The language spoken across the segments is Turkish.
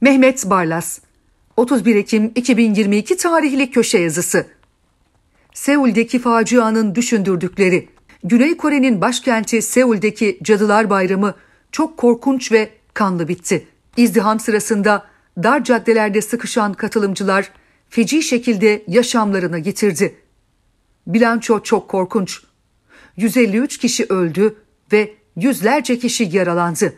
Mehmet Barlas 31 Ekim 2022 tarihli köşe yazısı. Seul'deki facianın düşündürdükleri. Güney Kore'nin başkenti Seul'deki Cadılar Bayramı çok korkunç ve kanlı bitti. İzdiham sırasında dar caddelerde sıkışan katılımcılar feci şekilde yaşamlarını yitirdi. Bilanço çok korkunç. 153 kişi öldü ve yüzlerce kişi yaralandı.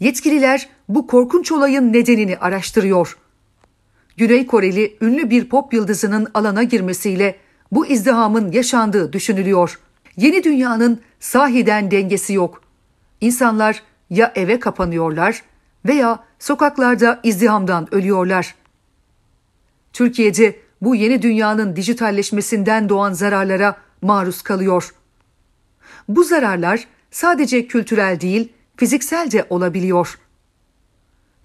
Yetkililer bu korkunç olayın nedenini araştırıyor. Güney Koreli ünlü bir pop yıldızının alana girmesiyle bu izdihamın yaşandığı düşünülüyor. Yeni dünyanın sahiden dengesi yok. İnsanlar ya eve kapanıyorlar veya sokaklarda izdihamdan ölüyorlar. Türkiye'de bu yeni dünyanın dijitalleşmesinden doğan zararlara maruz kalıyor. Bu zararlar sadece kültürel değil, fizikselce olabiliyor.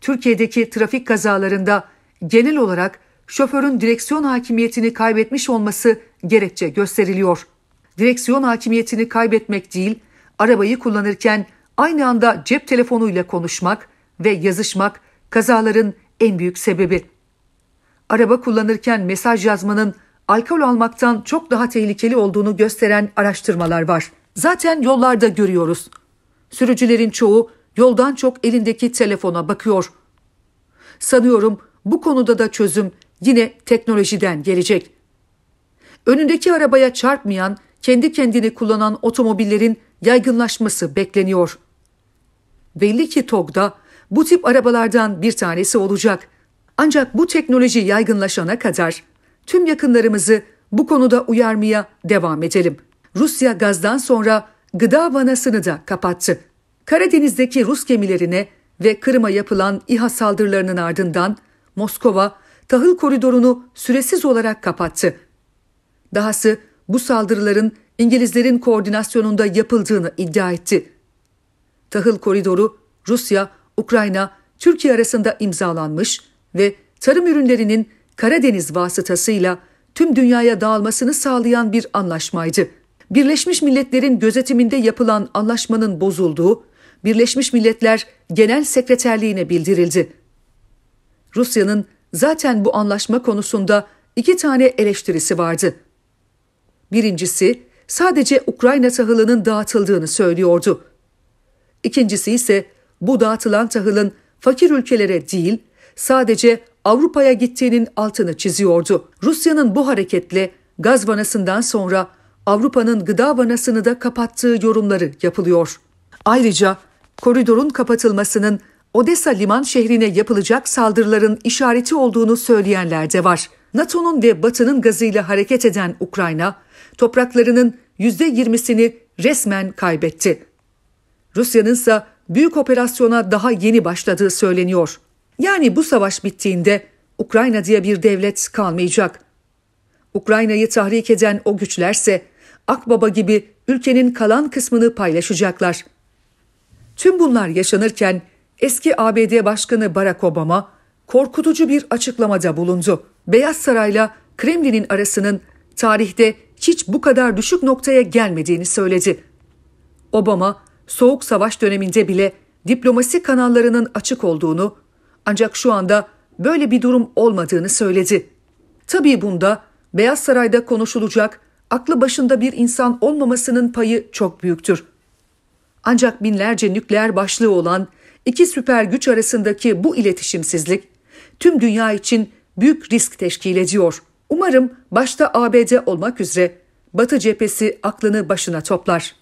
Türkiye'deki trafik kazalarında genel olarak şoförün direksiyon hakimiyetini kaybetmiş olması gerekçe gösteriliyor. Direksiyon hakimiyetini kaybetmek değil, arabayı kullanırken aynı anda cep telefonuyla konuşmak ve yazışmak kazaların en büyük sebebi. Araba kullanırken mesaj yazmanın alkol almaktan çok daha tehlikeli olduğunu gösteren araştırmalar var. Zaten yollarda görüyoruz. Sürücülerin çoğu yoldan çok elindeki telefona bakıyor. Sanıyorum bu konuda da çözüm yine teknolojiden gelecek. Önündeki arabaya çarpmayan, kendi kendini kullanan otomobillerin yaygınlaşması bekleniyor. Belli ki TOG'da bu tip arabalardan bir tanesi olacak. Ancak bu teknoloji yaygınlaşana kadar tüm yakınlarımızı bu konuda uyarmaya devam edelim. Rusya gazdan sonra gıda vanasını da kapattı. Karadeniz'deki Rus gemilerine ve Kırım'a yapılan İHA saldırılarının ardından Moskova tahıl koridorunu süresiz olarak kapattı. Dahası bu saldırıların İngilizlerin koordinasyonunda yapıldığını iddia etti. Tahıl koridoru Rusya, Ukrayna, Türkiye arasında imzalanmış ve tarım ürünlerinin Karadeniz vasıtasıyla tüm dünyaya dağılmasını sağlayan bir anlaşmaydı. Birleşmiş Milletler'in gözetiminde yapılan anlaşmanın bozulduğu Birleşmiş Milletler Genel Sekreterliğine bildirildi. Rusya'nın zaten bu anlaşma konusunda iki tane eleştirisi vardı. Birincisi sadece Ukrayna tahılının dağıtıldığını söylüyordu. İkincisi ise bu dağıtılan tahılın fakir ülkelere değil sadece Avrupa'ya gittiğinin altını çiziyordu. Rusya'nın bu hareketle gaz vanasından sonra Avrupa'nın gıda vanasını da kapattığı yorumları yapılıyor. Ayrıca koridorun kapatılmasının Odessa liman şehrine yapılacak saldırıların işareti olduğunu söyleyenler de var. NATO'nun ve Batı'nın gazıyla hareket eden Ukrayna, topraklarının %20'sini resmen kaybetti. Rusya'nın ise büyük operasyona daha yeni başladığı söyleniyor. Yani bu savaş bittiğinde Ukrayna diye bir devlet kalmayacak. Ukrayna'yı tahrik eden o güçlerse Akbaba gibi ülkenin kalan kısmını paylaşacaklar. Tüm bunlar yaşanırken eski ABD Başkanı Barack Obama korkutucu bir açıklamada bulundu. Beyaz Saray'la Kremlin'in arasının tarihte hiç bu kadar düşük noktaya gelmediğini söyledi. Obama, Soğuk Savaş döneminde bile diplomasi kanallarının açık olduğunu ancak şu anda böyle bir durum olmadığını söyledi. Tabii bunda Beyaz Saray'da konuşulacak aklı başında bir insan olmamasının payı çok büyüktür. Ancak binlerce nükleer başlığı olan iki süper güç arasındaki bu iletişimsizlik tüm dünya için büyük risk teşkil ediyor. Umarım başta ABD olmak üzere Batı cephesi aklını başına toplar.